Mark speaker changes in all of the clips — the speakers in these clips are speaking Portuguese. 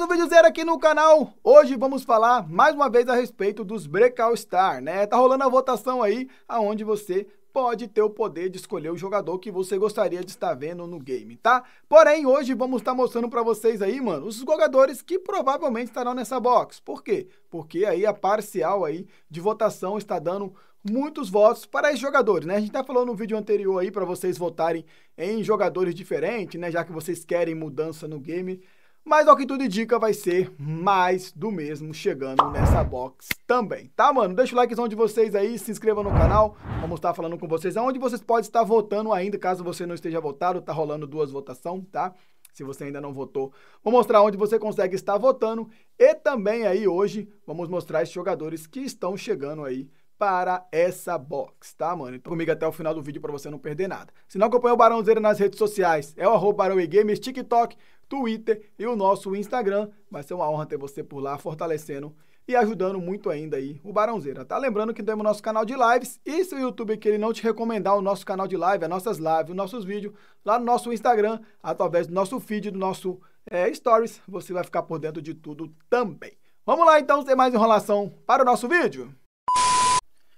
Speaker 1: mais um vídeo zero aqui no canal. Hoje vamos falar mais uma vez a respeito dos Breakout Star, né? Tá rolando a votação aí, aonde você pode ter o poder de escolher o jogador que você gostaria de estar vendo no game, tá? Porém, hoje vamos estar tá mostrando para vocês aí, mano, os jogadores que provavelmente estarão nessa box. Por quê? Porque aí a parcial aí de votação está dando muitos votos para esses jogadores, né? A gente tá falando no vídeo anterior aí para vocês votarem em jogadores diferentes, né? Já que vocês querem mudança no game mas ao que tudo indica, vai ser mais do mesmo chegando nessa box também, tá, mano? Deixa o likezão de vocês aí, se inscreva no canal, vamos estar falando com vocês aonde vocês podem estar votando ainda, caso você não esteja votado, tá rolando duas votações, tá? Se você ainda não votou, vou mostrar onde você consegue estar votando e também aí hoje vamos mostrar esses jogadores que estão chegando aí para essa box, tá, mano? Então comigo até o final do vídeo para você não perder nada. Se não acompanha o Barãozeira nas redes sociais, é o arroba Barão e Games, TikTok, Twitter e o nosso Instagram. Vai ser uma honra ter você por lá fortalecendo e ajudando muito ainda aí o Barãozeira, tá? Lembrando que temos nosso canal de lives e se o YouTube ele não te recomendar o nosso canal de live, as nossas lives, os nossos vídeos, lá no nosso Instagram, através do nosso feed, do nosso é, Stories, você vai ficar por dentro de tudo também. Vamos lá então, sem mais enrolação, para o nosso vídeo.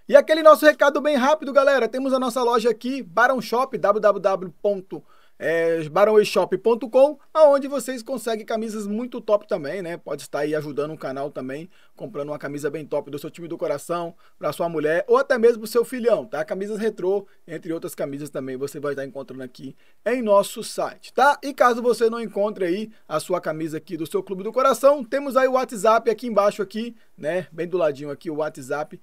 Speaker 1: E aquele nosso recado bem rápido, galera. Temos a nossa loja aqui, Barão Shop, www é, barãoeshop.com, aonde vocês conseguem camisas muito top também, né? Pode estar aí ajudando o canal também, comprando uma camisa bem top do seu time do coração, para sua mulher ou até mesmo seu filhão, tá? Camisas retrô, entre outras camisas também você vai estar encontrando aqui em nosso site, tá? E caso você não encontre aí a sua camisa aqui do seu clube do coração, temos aí o WhatsApp aqui embaixo aqui, né? Bem do ladinho aqui o WhatsApp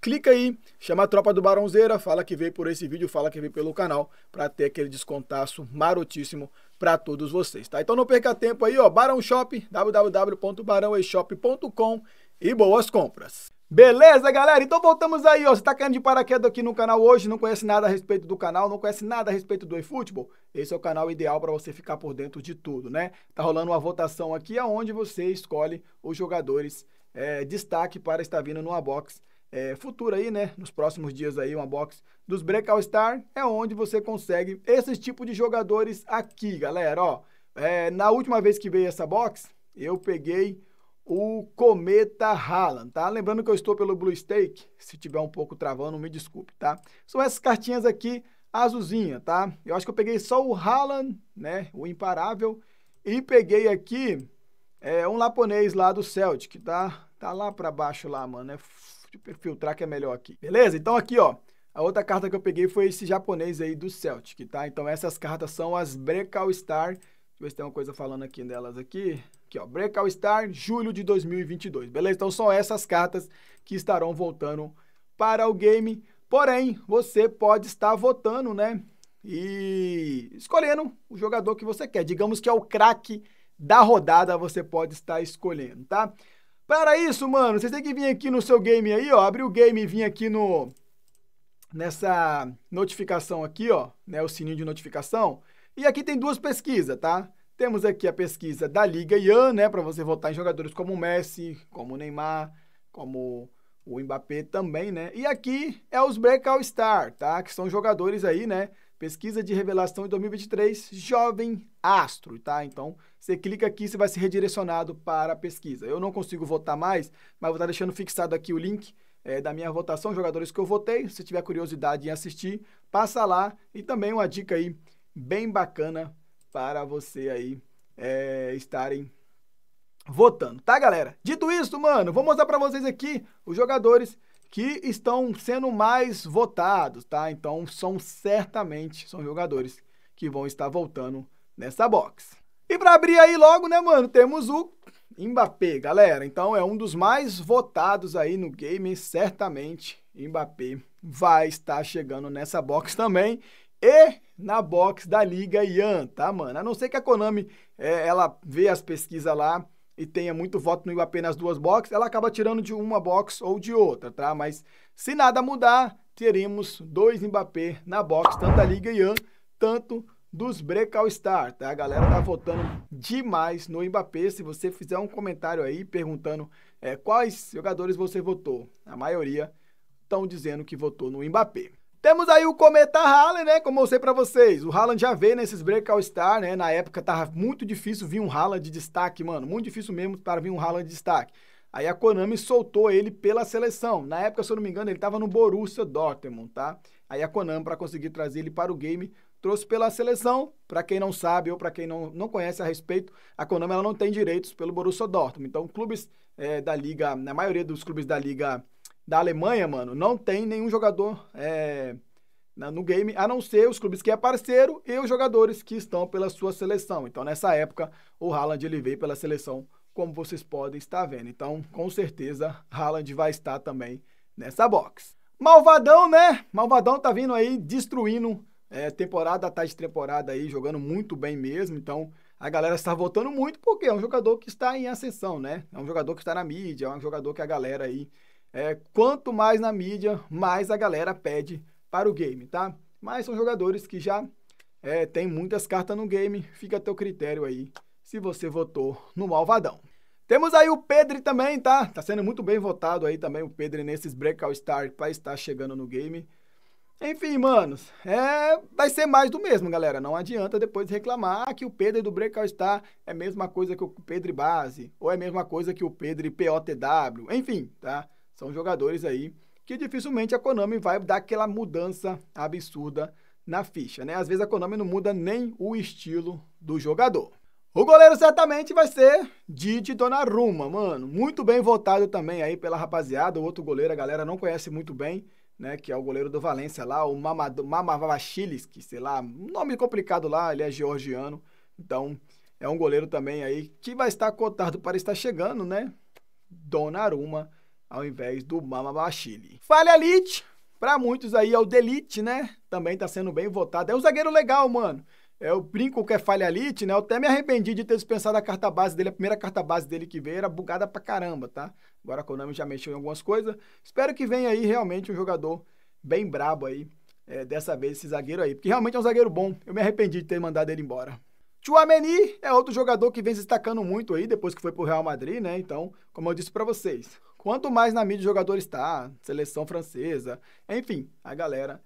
Speaker 1: clica aí, chama a tropa do Barãozeira, fala que veio por esse vídeo, fala que veio pelo canal, para ter aquele descontaço marotíssimo para todos vocês, tá? Então não perca tempo aí, ó, Barão Shop, www.barãoeshop.com e boas compras. Beleza, galera? Então voltamos aí, ó. Você tá caindo de paraquedas aqui no canal hoje, não conhece nada a respeito do canal, não conhece nada a respeito do eFootball? Esse é o canal ideal para você ficar por dentro de tudo, né? Tá rolando uma votação aqui aonde você escolhe os jogadores é, destaque para estar vindo numa box é, futura aí, né? Nos próximos dias aí, uma box dos Break All Star é onde você consegue esses tipos de jogadores aqui, galera. Ó, é, na última vez que veio essa box, eu peguei o Cometa Haaland, tá? Lembrando que eu estou pelo Blue Stake, se tiver um pouco travando, me desculpe, tá? São essas cartinhas aqui, azulzinha, tá? Eu acho que eu peguei só o Haaland, né? O imparável. E peguei aqui é, um laponês lá do Celtic, tá? Tá lá para baixo lá, mano. É perfiltrar filtrar que é melhor aqui. Beleza? Então aqui, ó. A outra carta que eu peguei foi esse japonês aí do Celtic, tá? Então essas cartas são as Breakout Star. Deixa eu ver se tem uma coisa falando aqui delas aqui. Aqui, ó. Breakout Star, julho de 2022. Beleza? Então são essas cartas que estarão voltando para o game. Porém, você pode estar votando, né? E escolhendo o jogador que você quer. Digamos que é o craque da rodada, você pode estar escolhendo, tá? Para isso, mano, vocês têm que vir aqui no seu game aí, ó. abre o game e vir aqui no... Nessa notificação aqui, ó. Né, o sininho de notificação. E aqui tem duas pesquisas, tá? Temos aqui a pesquisa da Liga Ian, né? Para você votar em jogadores como o Messi, como o Neymar, como o Mbappé também, né? E aqui é os Breakout Star, tá? Que são jogadores aí, né? Pesquisa de revelação em 2023, Jovem Astro, tá? Então, você clica aqui, você vai ser redirecionado para a pesquisa. Eu não consigo votar mais, mas vou estar tá deixando fixado aqui o link é, da minha votação, jogadores que eu votei. Se tiver curiosidade em assistir, passa lá. E também uma dica aí bem bacana para você aí é, estarem votando, tá, galera? Dito isso, mano, vou mostrar para vocês aqui os jogadores que estão sendo mais votados, tá? Então são certamente são jogadores que vão estar voltando nessa box. E para abrir aí logo, né, mano, temos o Mbappé, galera. Então é um dos mais votados aí no game, certamente Mbappé vai estar chegando nessa box também e na box da Liga Ian, tá, mano? A não ser que a Konami, é, ela vê as pesquisas lá e tenha muito voto no Iguapé nas duas boxes, ela acaba tirando de uma box ou de outra, tá? Mas se nada mudar, teremos dois Mbappé na box, tanto da Liga Ian, tanto dos Break All Star, tá? A galera tá votando demais no Mbappé. Se você fizer um comentário aí perguntando é, quais jogadores você votou, a maioria estão dizendo que votou no Mbappé. Temos aí o Cometa Haaland, né? Como eu mostrei para vocês. O Haaland já veio nesses Break All Star, né? Na época tava muito difícil vir um Haaland de destaque, mano. Muito difícil mesmo para vir um Haaland de destaque. Aí a Konami soltou ele pela seleção. Na época, se eu não me engano, ele estava no Borussia Dortmund, tá? Aí a Konami, para conseguir trazer ele para o game, trouxe pela seleção. Para quem não sabe ou para quem não, não conhece a respeito, a Konami ela não tem direitos pelo Borussia Dortmund. Então, clubes é, da liga, na maioria dos clubes da liga da Alemanha, mano, não tem nenhum jogador é, no game, a não ser os clubes que é parceiro e os jogadores que estão pela sua seleção. Então, nessa época, o Haaland ele veio pela seleção, como vocês podem estar vendo. Então, com certeza, Haaland vai estar também nessa box. Malvadão, né? Malvadão tá vindo aí destruindo é, temporada atrás de temporada aí, jogando muito bem mesmo. Então, a galera está votando muito porque é um jogador que está em ascensão, né? É um jogador que está na mídia, é um jogador que a galera aí é, quanto mais na mídia, mais a galera pede para o game, tá? Mas são jogadores que já é, tem muitas cartas no game, fica a teu critério aí se você votou no Malvadão. Temos aí o Pedro também, tá? Tá sendo muito bem votado aí também o Pedro nesses Breakout Star para estar chegando no game. Enfim, manos, é, vai ser mais do mesmo, galera. Não adianta depois reclamar que o Pedro do Breakout Star é a mesma coisa que o Pedro Base, ou é a mesma coisa que o Pedro POTW, enfim, tá? São jogadores aí que dificilmente a Konami vai dar aquela mudança absurda na ficha, né? Às vezes a Konami não muda nem o estilo do jogador. O goleiro certamente vai ser Didi Donnarumma, mano. Muito bem votado também aí pela rapaziada. O outro goleiro a galera não conhece muito bem, né? Que é o goleiro do Valência lá, o Mamavachilis, que sei lá, nome complicado lá, ele é georgiano. Então, é um goleiro também aí que vai estar cotado para estar chegando, né? Donnarumma ao invés do Mamabashile. Falha Elite, para muitos aí é o Delite, né? Também tá sendo bem votado. É um zagueiro legal, mano. Eu é brinco que é falha elite, né? Eu até me arrependi de ter dispensado a carta base dele. A primeira carta base dele que veio era bugada pra caramba, tá? Agora a Konami já mexeu em algumas coisas. Espero que venha aí realmente um jogador bem brabo aí. É, dessa vez esse zagueiro aí. Porque realmente é um zagueiro bom. Eu me arrependi de ter mandado ele embora. Chouameni é outro jogador que vem se destacando muito aí depois que foi pro Real Madrid, né? Então, como eu disse para vocês, quanto mais na mídia o jogador está, seleção francesa, enfim, a galera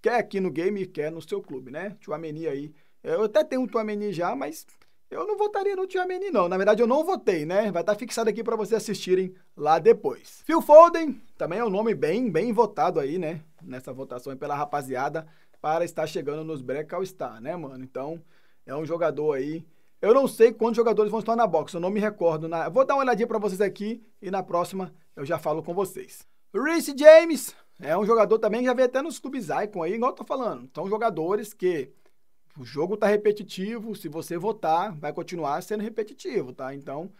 Speaker 1: quer aqui no game e quer no seu clube, né? Chouameni aí. Eu até tenho um Chouameni já, mas eu não votaria no Chouameni não. Na verdade, eu não votei, né? Vai estar tá fixado aqui para vocês assistirem lá depois. Phil Foden também é um nome bem, bem votado aí, né? Nessa votação pela rapaziada para estar chegando nos Breakout All Star, né, mano? Então, é um jogador aí. Eu não sei quantos jogadores vão estar na box, eu não me recordo. Na... Vou dar uma olhadinha para vocês aqui e na próxima eu já falo com vocês. Reese James é um jogador também que já veio até nos clubes Icon aí, igual eu tô falando. São jogadores que o jogo tá repetitivo, se você votar, vai continuar sendo repetitivo, tá? Então,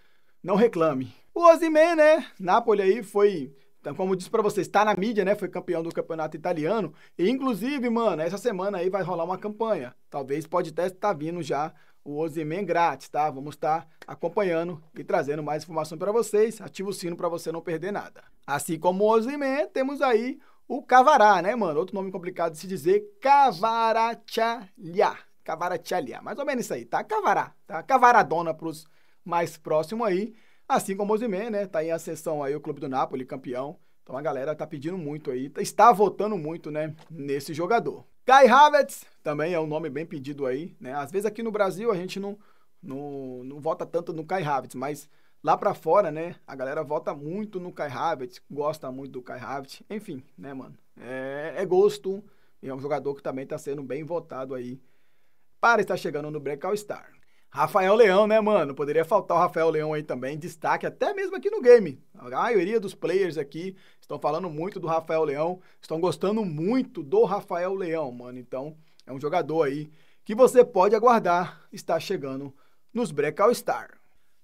Speaker 1: não reclame. O Ozyman, né? Napoli aí foi então, como eu disse para vocês, está na mídia, né? Foi campeão do campeonato italiano. E, inclusive, mano, essa semana aí vai rolar uma campanha. Talvez pode até estar tá vindo já o osimem grátis, tá? Vamos estar tá acompanhando e trazendo mais informação para vocês. Ativa o sino para você não perder nada. Assim como o osimem, temos aí o Cavará, né, mano? Outro nome complicado de se dizer, Cavarachalhá. Cavarachalhá, mais ou menos isso aí, tá? Cavará, tá? Cavaradona para os mais próximos aí. Assim como o Osimhen, né? Tá em ascensão aí o clube do Napoli, campeão. Então a galera tá pedindo muito aí, tá, está votando muito, né, nesse jogador. Kai Havertz também é um nome bem pedido aí, né? Às vezes aqui no Brasil a gente não não, não vota tanto no Kai Havertz, mas lá para fora, né, a galera vota muito no Kai Havertz, gosta muito do Kai Havertz. Enfim, né, mano? É, é gosto, é um jogador que também tá sendo bem votado aí para estar chegando no Breakout Star. Rafael Leão, né, mano? Poderia faltar o Rafael Leão aí também, destaque até mesmo aqui no game. A maioria dos players aqui estão falando muito do Rafael Leão, estão gostando muito do Rafael Leão, mano. Então, é um jogador aí que você pode aguardar está chegando nos Breakout All Star.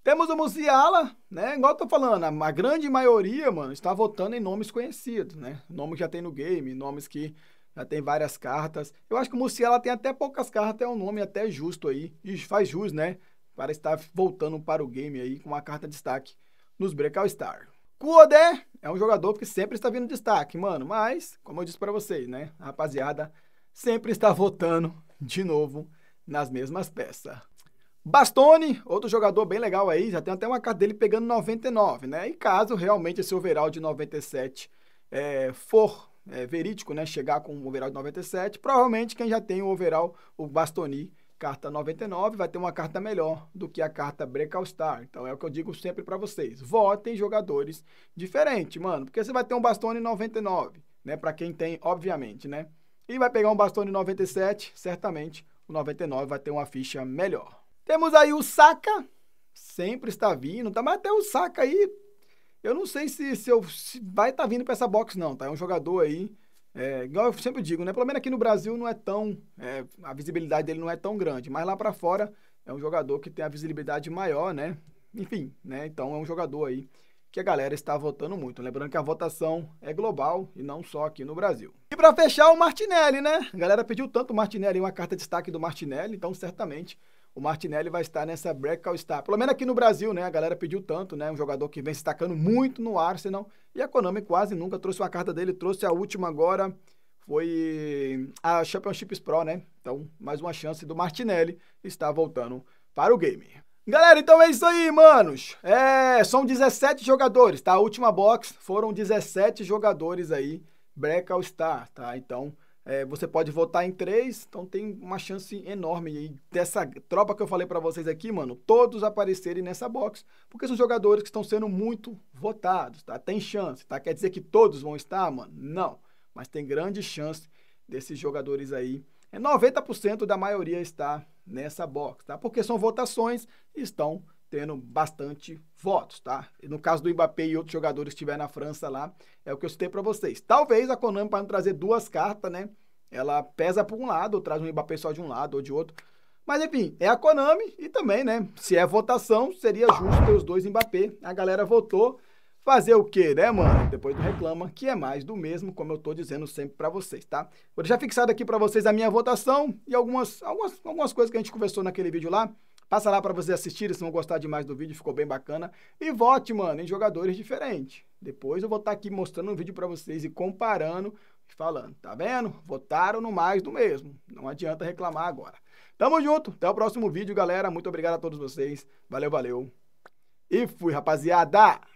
Speaker 1: Temos o Musiala, né? Igual eu tô falando, a grande maioria, mano, está votando em nomes conhecidos, né? Nomes que já tem no game, nomes que ela tem várias cartas. Eu acho que o Musiala tem até poucas cartas, é um nome até justo aí. E faz jus, né? Para estar voltando para o game aí com uma carta de destaque nos Breakout Star. Kuodé é um jogador que sempre está vindo destaque, mano. Mas, como eu disse para vocês, né? A rapaziada sempre está votando de novo nas mesmas peças. Bastone, outro jogador bem legal aí, já tem até uma carta dele pegando 99, né? E caso realmente esse overall de 97 é, eh, for é, verídico, né? Chegar com um overall de 97, provavelmente quem já tem o overall, o Bastoni, carta 99, vai ter uma carta melhor do que a carta Breakout Star. Então é o que eu digo sempre para vocês. Votem jogadores diferentes, mano. Porque você vai ter um Bastoni 99, né? Para quem tem, obviamente, né? E vai pegar um Bastoni 97, certamente o 99 vai ter uma ficha melhor. Temos aí o Saka, sempre está vindo, tá? mas até o Saka aí eu não sei se, se, eu, se vai estar tá vindo para essa box, não, tá? É um jogador aí. É, igual eu sempre digo, né? Pelo menos aqui no Brasil não é tão. É, a visibilidade dele não é tão grande, mas lá para fora é um jogador que tem a visibilidade maior, né? Enfim, né? Então é um jogador aí que a galera está votando muito. Lembrando que a votação é global e não só aqui no Brasil. E para fechar, o Martinelli, né? A galera pediu tanto o Martinelli, uma carta de destaque do Martinelli, então certamente o Martinelli vai estar nessa Breakout all star. Pelo menos aqui no Brasil, né? A galera pediu tanto, né? Um jogador que vem se destacando muito no Arsenal. E a Konami quase nunca trouxe uma carta dele. Trouxe a última agora, foi a Championships Pro, né? Então, mais uma chance do Martinelli estar voltando para o game. Galera, então é isso aí, manos. É, são 17 jogadores, tá? A última box foram 17 jogadores aí, Breakout all star, tá? Então... É, você pode votar em três, então tem uma chance enorme. E dessa tropa que eu falei para vocês aqui, mano, todos aparecerem nessa box, porque são jogadores que estão sendo muito votados, tá? Tem chance, tá? Quer dizer que todos vão estar, mano? Não. Mas tem grande chance desses jogadores aí. É 90% da maioria está nessa box, tá? Porque são votações e estão tendo bastante votos, tá? E no caso do Mbappé e outros jogadores que estiver na França lá, é o que eu citei para vocês. Talvez a Konami para não trazer duas cartas, né? Ela pesa por um lado, ou traz um Mbappé só de um lado ou de outro. Mas enfim, é a Konami e também, né? Se é votação, seria justo ter os dois Mbappé. A galera votou. Fazer o quê, né, mano? Depois do reclama, que é mais do mesmo, como eu tô dizendo sempre para vocês, tá? Vou deixar fixado aqui para vocês a minha votação e algumas, algumas, algumas coisas que a gente conversou naquele vídeo lá. Passa lá para você assistir, se vão gostar demais do vídeo, ficou bem bacana. E vote, mano, em jogadores diferentes. Depois eu vou estar tá aqui mostrando um vídeo para vocês e comparando e falando. Tá vendo? Votaram no mais do mesmo. Não adianta reclamar agora. Tamo junto. Até o próximo vídeo, galera. Muito obrigado a todos vocês. Valeu, valeu. E fui, rapaziada!